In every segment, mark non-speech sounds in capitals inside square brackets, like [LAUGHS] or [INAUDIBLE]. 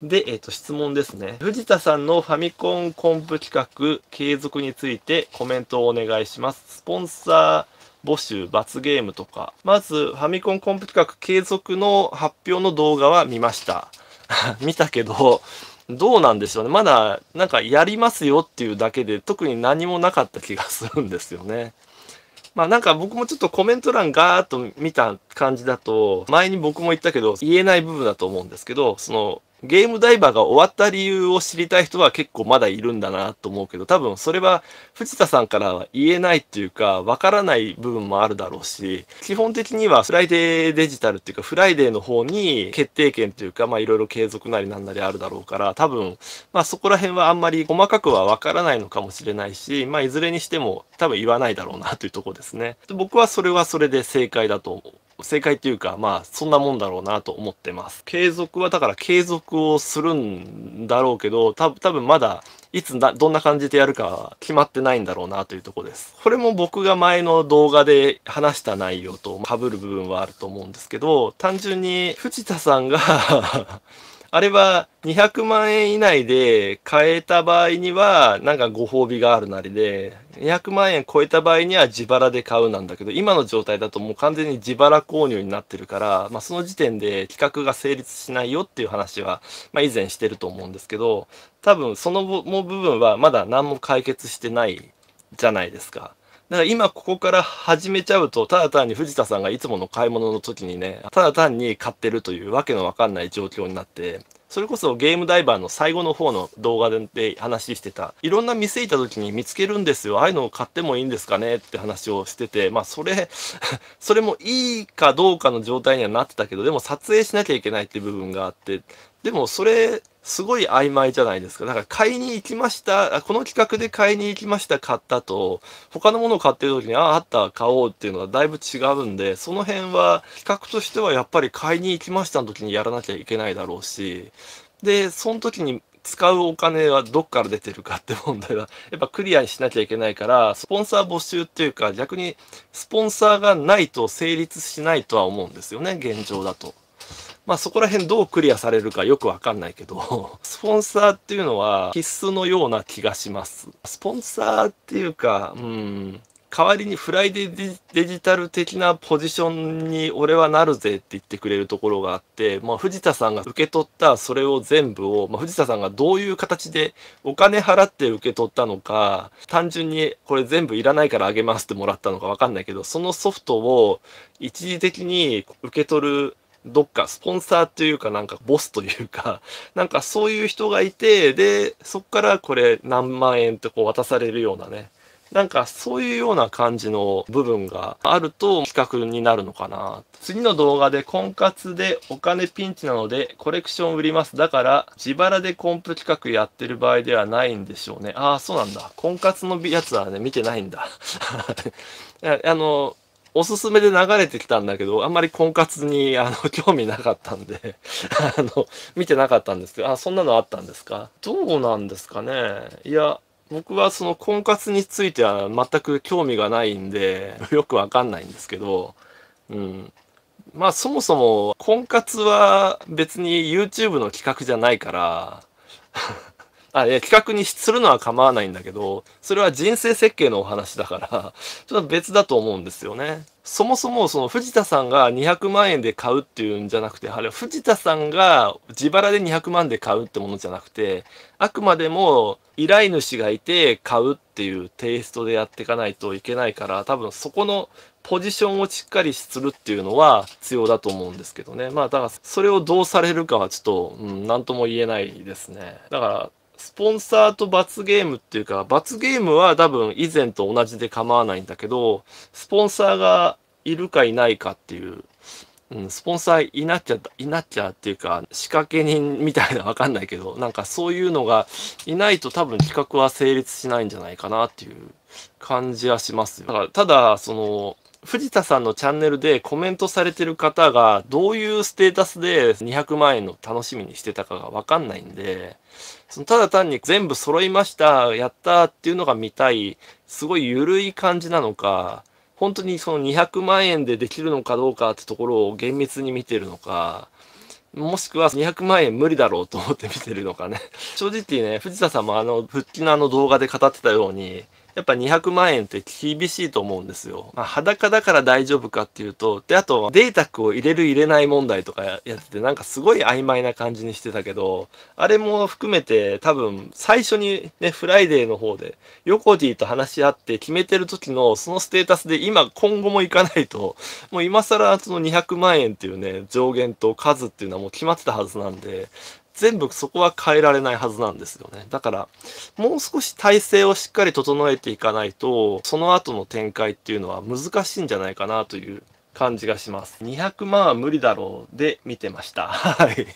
で、えっ、ー、と、質問ですね。藤田さんのファミコンコンプ企画継続についてコメントをお願いします。スポンサー、募集、罰ゲームとか。まず、ファミコンコンプ企画継続の発表の動画は見ました。[LAUGHS] 見たけど、どうなんでしょうね。まだ、なんかやりますよっていうだけで、特に何もなかった気がするんですよね。まあなんか僕もちょっとコメント欄ガーッと見た感じだと、前に僕も言ったけど、言えない部分だと思うんですけど、その、ゲームダイバーが終わった理由を知りたい人は結構まだいるんだなと思うけど、多分それは藤田さんからは言えないっていうか、わからない部分もあるだろうし、基本的にはフライデーデジタルっていうか、フライデーの方に決定権というか、まあいろいろ継続なりなんなりあるだろうから、多分、まあそこら辺はあんまり細かくはわからないのかもしれないし、まあいずれにしても多分言わないだろうなというとこですね。僕はそれはそれで正解だと正解というか、まあ、そんなもんだろうなと思ってます。継続は、だから継続をするんだろうけど、多分、多分まだ、いつどんな感じでやるか決まってないんだろうなというとこです。これも僕が前の動画で話した内容と被る部分はあると思うんですけど、単純に藤田さんがあれは200万円以内で買えた場合には、なんかご褒美があるなりで、200万円超えた場合には自腹で買うなんだけど、今の状態だともう完全に自腹購入になってるから、まあ、その時点で企画が成立しないよっていう話は、まあ、以前してると思うんですけど、多分その部分はまだ何も解決してないじゃないですか。だから今ここから始めちゃうと、ただ単に藤田さんがいつもの買い物の時にね、ただ単に買ってるというわけのわかんない状況になって、それこそゲームダイバーの最後の方の動画で話してた、いろんな店行った時に見つけるんですよ。ああいうのを買ってもいいんですかねって話をしてて、まあそれ [LAUGHS] それもいいかどうかの状態にはなってたけど、でも撮影しなきゃいけないって部分があって、でもそれすごい曖昧じゃないですか。なんか買いに行きました、この企画で買いに行きました、買ったと、他のものを買ってる時に、ああ、あった、買おうっていうのがだいぶ違うんで、その辺は企画としてはやっぱり買いに行きましたの時にやらなきゃいけないだろうし、で、その時に使うお金はどっから出てるかって問題は、[LAUGHS] やっぱクリアにしなきゃいけないから、スポンサー募集っていうか、逆にスポンサーがないと成立しないとは思うんですよね、現状だと。まあそこら辺どうクリアされるかよくわかんないけど、[LAUGHS] スポンサーっていうのは必須のような気がします。スポンサーっていうか、うん、代わりにフライデーデジタル的なポジションに俺はなるぜって言ってくれるところがあって、まあ、藤田さんが受け取ったそれを全部を、まあ、藤田さんがどういう形でお金払って受け取ったのか、単純にこれ全部いらないからあげますってもらったのかわかんないけど、そのソフトを一時的に受け取るどっかスポンサーというかなんかボスというか、[LAUGHS] なんかそういう人がいて、で、そっからこれ何万円ってこう渡されるようなね、なんかそういうような感じの部分があると企画になるのかな。次の動画で婚活でお金ピンチなのでコレクション売ります。だから自腹でコンプ企画やってる場合ではないんでしょうね。ああ、そうなんだ。婚活のやつはね、見てないんだ。[LAUGHS] あの、おすすめで流れてきたんだけど、あんまり婚活にあの [LAUGHS] 興味なかったんであの、見てなかったんですけど、あ、そんなのあったんですかどうなんですかねいや、僕はその婚活については全く興味がないんで、よくわかんないんですけど、うん。まあそもそも婚活は別に YouTube の企画じゃないからあいや企画にするのは構わないんだけど、それは人生設計のお話だから、ちょっと別だと思うんですよね。そもそもその藤田さんが200万円で買うっていうんじゃなくて、あれ藤田さんが自腹で200万で買うってものじゃなくて、あくまでも依頼主がいて買うっていうテイストでやっていかないといけないから、多分そこのポジションをしっかりするっていうのは必要だと思うんですけどね。まあだからそれをどうされるかはちょっと、うん、何とも言えないですね。だからスポンサーと罰ゲームっていうか、罰ゲームは多分以前と同じで構わないんだけど、スポンサーがいるかいないかっていう、うん、スポンサーいなっちゃ、いなっちゃっていうか、仕掛け人みたいなわかんないけど、なんかそういうのがいないと多分企画は成立しないんじゃないかなっていう感じはしますよ。だから、ただ、その、藤田さんのチャンネルでコメントされてる方がどういうステータスで200万円の楽しみにしてたかがわかんないんで、そのただ単に全部揃いました、やったっていうのが見たい、すごい緩い感じなのか、本当にその200万円でできるのかどうかってところを厳密に見てるのか、もしくは200万円無理だろうと思って見てるのかね。正直ね、藤田さんもあの、復帰のあの動画で語ってたように、やっぱ200万円って厳しいと思うんですよ。まあ、裸だから大丈夫かっていうと、で、あと、データクを入れる入れない問題とかやってて、なんかすごい曖昧な感じにしてたけど、あれも含めて多分最初にね、フライデーの方で、ヨコディと話し合って決めてる時のそのステータスで今、今後も行かないと、もう今更その200万円っていうね、上限と数っていうのはもう決まってたはずなんで、全部そこは変えられないはずなんですよね。だから、もう少し体制をしっかり整えていかないと、その後の展開っていうのは難しいんじゃないかなという感じがします。200万は無理だろうで見てました。はい。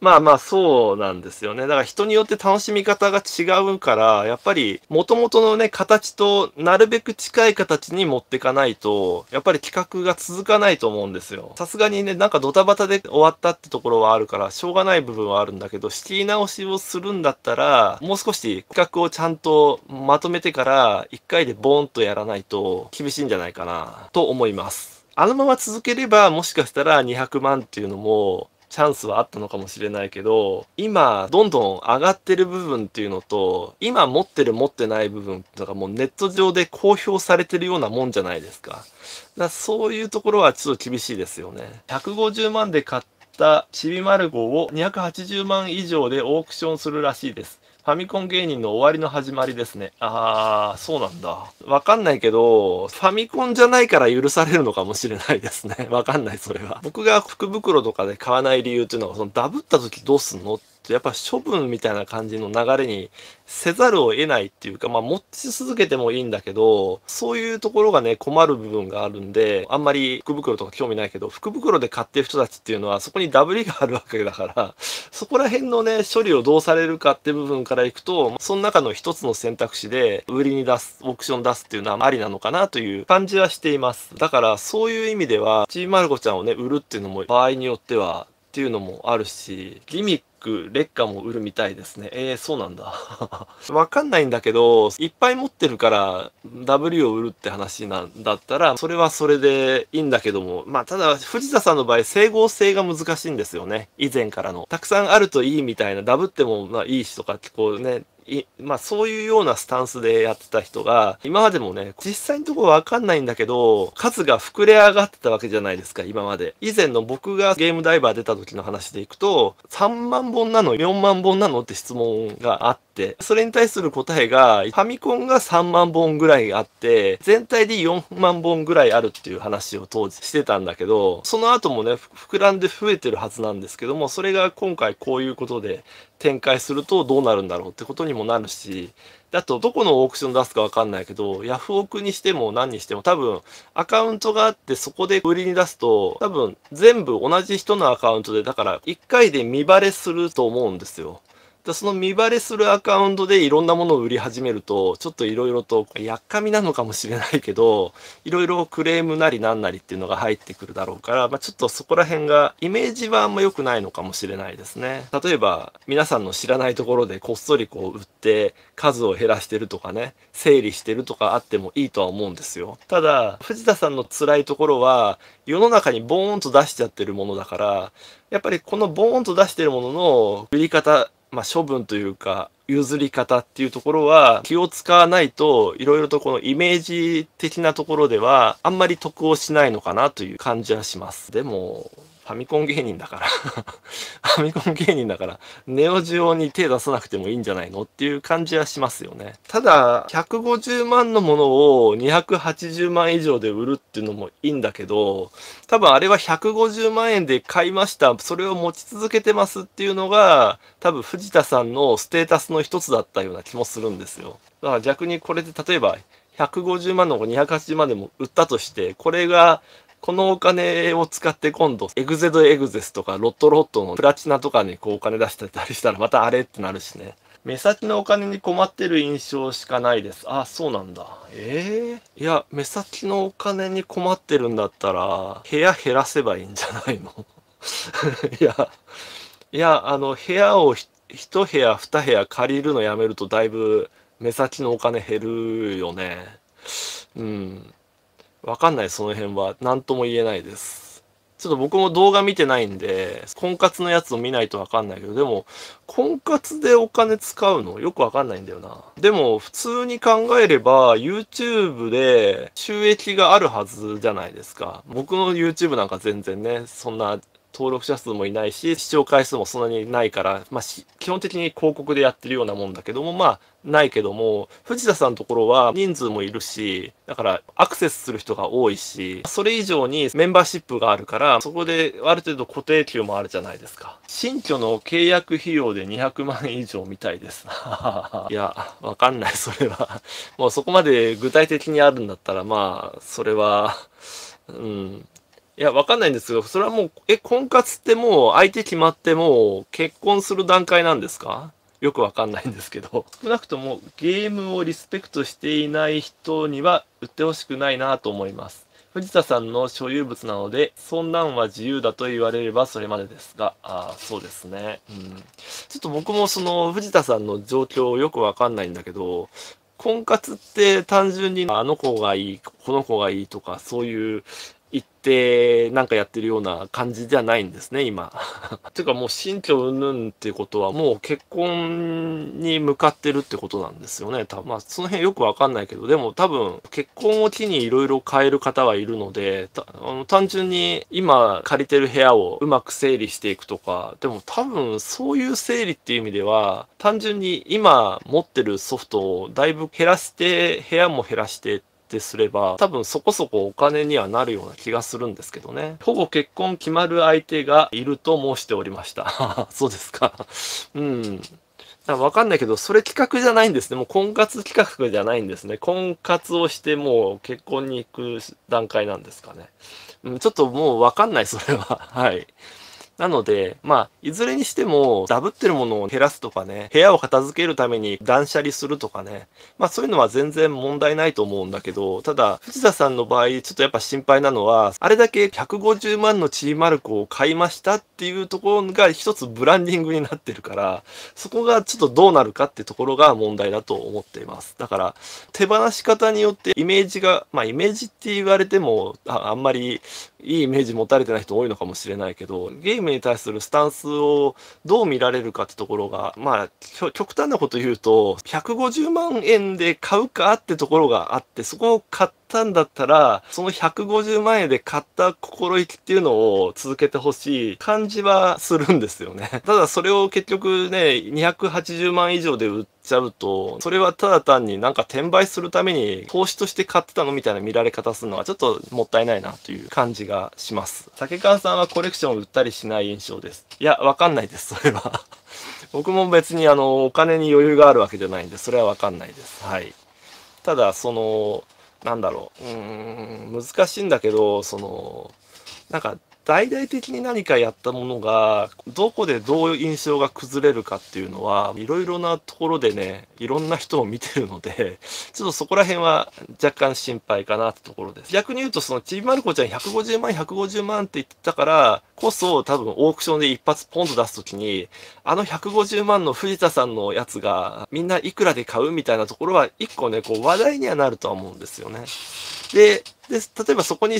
まあまあそうなんですよね。だから人によって楽しみ方が違うから、やっぱり元々のね、形となるべく近い形に持っていかないと、やっぱり企画が続かないと思うんですよ。さすがにね、なんかドタバタで終わったってところはあるから、しょうがない部分はあるんだけど、仕切り直しをするんだったら、もう少し企画をちゃんとまとめてから、1回でボーンとやらないと厳しいんじゃないかな、と思います。あのまま続ければ、もしかしたら200万っていうのもチャンスはあったのかもしれないけど、今、どんどん上がってる部分っていうのと、今持ってる持ってない部分とかもうネット上で公表されてるようなもんじゃないですか。だからそういうところはちょっと厳しいですよね。150万で買ったちびまる号を280万以上でオークションするらしいです。ファミコン芸人の終わりの始まりですね。ああ、そうなんだ。わかんないけど、ファミコンじゃないから許されるのかもしれないですね。わかんない、それは。僕が福袋とかで買わない理由っていうのは、そのダブった時どうすんのとやっぱ処分みたいな感じの流れにせざるを得ないっていうか、まあ持ち続けてもいいんだけど、そういうところがね、困る部分があるんで、あんまり福袋とか興味ないけど、福袋で買ってる人たちっていうのはそこにダブりがあるわけだから、そこら辺のね、処理をどうされるかって部分からいくと、その中の一つの選択肢で売りに出す、オークション出すっていうのはありなのかなという感じはしています。だからそういう意味では、チーまる子ちゃんをね、売るっていうのも場合によってはっていうのもあるし、ギミック、劣化も売るみたいですね。えー、そうなんだ。[LAUGHS] わかんないんだけど、いっぱい持ってるから W を売るって話なんだったら、それはそれでいいんだけども、まあただ藤田さんの場合、整合性が難しいんですよね。以前からの。たくさんあるといいみたいな、ダブってもまあいいしとかってこうね、いまあ、そういうようなスタンスでやってた人が、今までもね、実際のところわかんないんだけど、数が膨れ上がってたわけじゃないですか、今まで。以前の僕がゲームダイバー出た時の話でいくと、3万本なの ?4 万本なのって質問があって、、それに対する答えが、ファミコンが3万本ぐらいあって、全体で4万本ぐらいあるっていう話を当時してたんだけど、その後もね、膨らんで増えてるはずなんですけども、それが今回こういうことで展開するとどうなるんだろうってことにもなるし、あとどこのオークション出すかわかんないけど、ヤフオクにしても何にしても多分アカウントがあってそこで売りに出すと多分全部同じ人のアカウントでだから1回で見バレすると思うんですよ。だその見バレするアカウントでいろんなものを売り始めると、ちょっといろいろと、やっかみなのかもしれないけど、いろいろクレームなりなんなりっていうのが入ってくるだろうから、まあ、ちょっとそこら辺が、イメージはあんま良くないのかもしれないですね。例えば、皆さんの知らないところでこっそりこう売って、数を減らしてるとかね、整理してるとかあってもいいとは思うんですよ。ただ、藤田さんの辛いところは、世の中にボーンと出しちゃってるものだから、やっぱりこのボーンと出してるものの売り方まあ、処分というか譲り方っていうところは気を使わないといろいろとこのイメージ的なところではあんまり得をしないのかなという感じはします。でもファミコン芸人だから [LAUGHS] ファミコン芸人だから、ネオジオに手出さなくてもいいんじゃないのっていう感じはしますよね。ただ、150万のものを280万以上で売るっていうのもいいんだけど、多分あれは150万円で買いました、それを持ち続けてますっていうのが、多分藤田さんのステータスの一つだったような気もするんですよ。だから逆にこれで例えば、150万の子280万でも売ったとして、これがこのお金を使って今度、エグゼドエグゼスとか、ロットロットのプラチナとかにこうお金出してたりしたら、またあれってなるしね。目先のお金に困ってる印象しかないです。あ、そうなんだ。ええー、いや、目先のお金に困ってるんだったら、部屋減らせばいいんじゃないの [LAUGHS] いや、いや、あの、部屋を一部屋、二部屋借りるのやめると、だいぶ目先のお金減るよね。うん。わかんないその辺は何とも言えないです。ちょっと僕も動画見てないんで、婚活のやつを見ないとわかんないけど、でも、婚活でお金使うのよくわかんないんだよな。でも、普通に考えれば、YouTube で収益があるはずじゃないですか。僕の YouTube なんか全然ね、そんな登録者数もいないし、視聴回数もそんなにないから、まあ、基本的に広告でやってるようなもんだけども、まあ、ないけども、藤田さんのところは人数もいるし、だからアクセスする人が多いし、それ以上にメンバーシップがあるから、そこである程度固定給もあるじゃないですか。新居の契約費用で200万以上みたいです。[LAUGHS] いや、わかんない、それは。もうそこまで具体的にあるんだったら、まあ、それは、うん、いや、わかんないんですけど、それはもう、え、婚活ってもう相手決まってもう結婚する段階なんですかよくわかんないんですけど。少なくともゲームをリスペクトしていない人には売ってほしくないなと思います。藤田さんの所有物なので、そんなんは自由だと言われればそれまでですが、あそうですね。うん。ちょっと僕もその藤田さんの状況よくわかんないんだけど、婚活って単純にあの子がいい、この子がいいとか、そういう行ってなんかやってるような感じじゃないんですね、今。[LAUGHS] てかもう新居うんぬんってことはもう結婚に向かってるってことなんですよね。たまあその辺よくわかんないけど、でも多分結婚を機にいろいろ変える方はいるので、あの単純に今借りてる部屋をうまく整理していくとか、でも多分そういう整理っていう意味では単純に今持ってるソフトをだいぶ減らして部屋も減らしてってすれば、多分そこそこお金にはなるような気がするんですけどね。ほぼ結婚決まる相手がいると申しておりました。[LAUGHS] そうですか。うん。わかんないけど、それ企画じゃないんですね。もう婚活企画じゃないんですね。婚活をしてもう結婚に行く段階なんですかね。うん、ちょっともうわかんない、それは。[LAUGHS] はい。なので、まあ、いずれにしても、ダブってるものを減らすとかね、部屋を片付けるために断捨離するとかね、まあそういうのは全然問題ないと思うんだけど、ただ、藤田さんの場合、ちょっとやっぱ心配なのは、あれだけ150万のチーマルコを買いましたっていうところが一つブランディングになってるから、そこがちょっとどうなるかってところが問題だと思っています。だから、手放し方によってイメージが、まあイメージって言われても、ああんまりいいイメージ持たれてない人多いのかもしれないけど、ゲームに対するスタンスをどう見られるかってところが、まあ、極端なこと言うと、150万円で買うかってところがあって、そこを買っったんだったら、その150万円で買った心意気っていうのを続けてほしい感じはするんですよね。[LAUGHS] ただそれを結局ね、280万以上で売っちゃうと、それはただ単になんか転売するために投資として買ってたのみたいな見られ方するのはちょっともったいないなという感じがします。竹川さんはコレクションを売ったりしない印象です。いや、わかんないです、それは [LAUGHS] 僕も別にあの、お金に余裕があるわけじゃないんで、それはわかんないです。はい。ただ、その、なんだろう、うん、難しいんだけど、その、なんか、大々的に何かやったものがどこでどういう印象が崩れるかっていうのはいろいろなところでねいろんな人を見てるのでちょっとそこら辺は若干心配かなってところです逆に言うとそのちびまる子ちゃん150万150万って言ってたからこそ多分オークションで一発ポンと出す時にあの150万の藤田さんのやつがみんないくらで買うみたいなところは一個ねこう話題にはなるとは思うんですよねでで、例えばそこに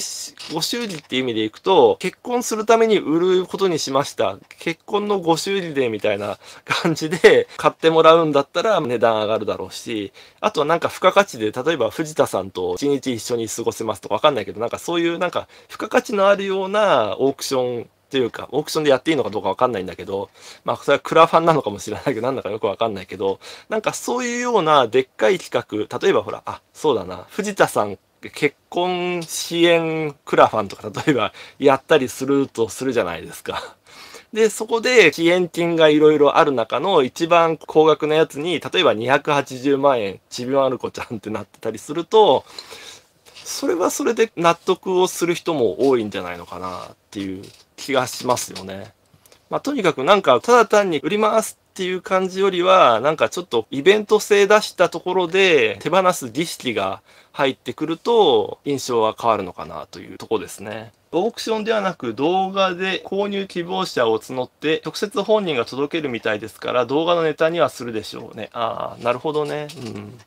ご祝理って意味でいくと、結婚するために売ることにしました。結婚のご祝理でみたいな [LAUGHS] 感じで買ってもらうんだったら値段上がるだろうし、あとはなんか付加価値で、例えば藤田さんと一日一緒に過ごせますとかわかんないけど、なんかそういうなんか付加価値のあるようなオークションというか、オークションでやっていいのかどうかわかんないんだけど、まあ、それはクラファンなのかもしれないけど、なんだかよくわかんないけど、なんかそういうようなでっかい企画、例えばほら、あ、そうだな、藤田さん結婚支援クラファンとか例えばやったりするとするじゃないですか。[LAUGHS] で、そこで支援金がいろいろある中の一番高額なやつに、例えば280万円、ちびまる子ちゃんってなってたりすると、それはそれで納得をする人も多いんじゃないのかなっていう気がしますよね。まあ、とにかくなんか、ただ単に売りすっていう感じよりは、なんかちょっとイベント性出したところで手放す儀式が入ってくると印象は変わるのかなというとこですね。オークションではなく動画で購入希望者を募って直接本人が届けるみたいですから動画のネタにはするでしょうね。ああ、なるほどね。うん。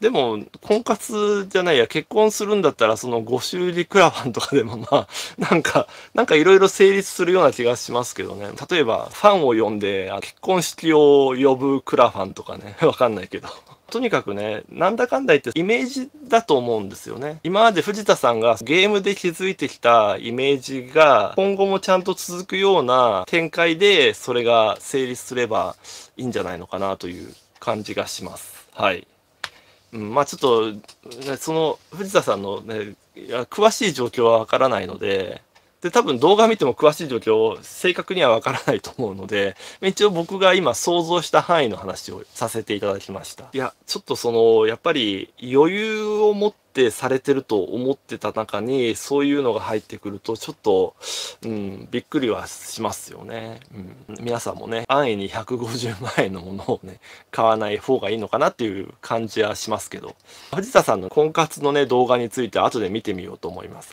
でも、婚活じゃないや、結婚するんだったら、そのご修理クラファンとかでも [LAUGHS] まあ、なんか、なんかいろいろ成立するような気がしますけどね。例えば、ファンを呼んで、結婚式を呼ぶクラファンとかね、[LAUGHS] わかんないけど。とにかくね、なんだかんだ言ってイメージだと思うんですよね。今まで藤田さんがゲームで築いてきたイメージが今後もちゃんと続くような展開でそれが成立すればいいんじゃないのかなという感じがします。はい。うん、まあちょっと、ね、その藤田さんの、ね、いや詳しい状況はわからないので、で多分動画見ても詳しい状況を正確にはわからないと思うので、一応僕が今想像した範囲の話をさせていただきました。いや、ちょっとその、やっぱり余裕を持って定されてると思ってた中にそういうのが入ってくるとちょっと、うん、びっくりはしますよね、うん、皆さんもね安易に150万円のものをね買わない方がいいのかなっていう感じはしますけど藤田さんの婚活のね動画について後で見てみようと思います